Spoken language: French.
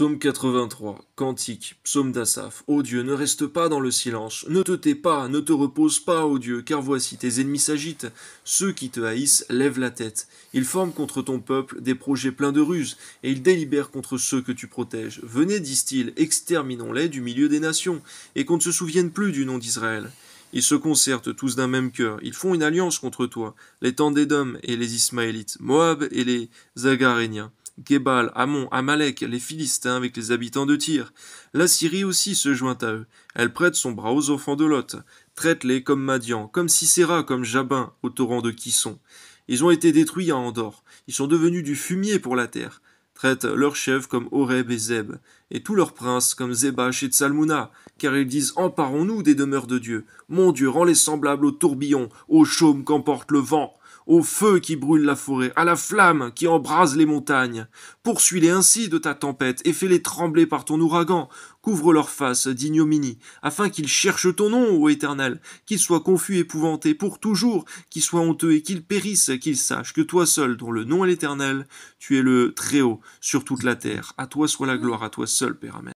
Psaume 83, Cantique, Psaume d'Assaf, Ô Dieu, ne reste pas dans le silence, ne te tais pas, ne te repose pas, ô Dieu, car voici tes ennemis s'agitent, ceux qui te haïssent lèvent la tête. Ils forment contre ton peuple des projets pleins de ruses, et ils délibèrent contre ceux que tu protèges. Venez, disent-ils, exterminons-les du milieu des nations, et qu'on ne se souvienne plus du nom d'Israël. Ils se concertent tous d'un même cœur, ils font une alliance contre toi, les Tandédom et les Ismaélites, Moab et les Zagaréniens. Gébal, Amon, Amalek, les Philistins avec les habitants de Tyr. La Syrie aussi se joint à eux. Elle prête son bras aux enfants de Lot, traite-les comme Madian, comme Sisera, comme Jabin, au torrent de Kisson. Ils ont été détruits à Andorre, ils sont devenus du fumier pour la terre. Traite leurs chefs comme Horeb et Zeb, et tous leurs princes comme Zébach et Tsalmouna, car ils disent Emparons-nous des demeures de Dieu. Mon Dieu, rend les semblables aux tourbillon, au chaume qu'emporte le vent au feu qui brûle la forêt, à la flamme qui embrase les montagnes. Poursuis-les ainsi de ta tempête, et fais-les trembler par ton ouragan. Couvre leur face d'ignominie, afin qu'ils cherchent ton nom, ô Éternel, qu'ils soient confus, épouvantés pour toujours, qu'ils soient honteux et qu'ils périssent, qu'ils sachent que toi seul, dont le nom est l'Éternel, tu es le Très-Haut sur toute la terre. À toi soit la gloire, à toi seul, Père. Amen.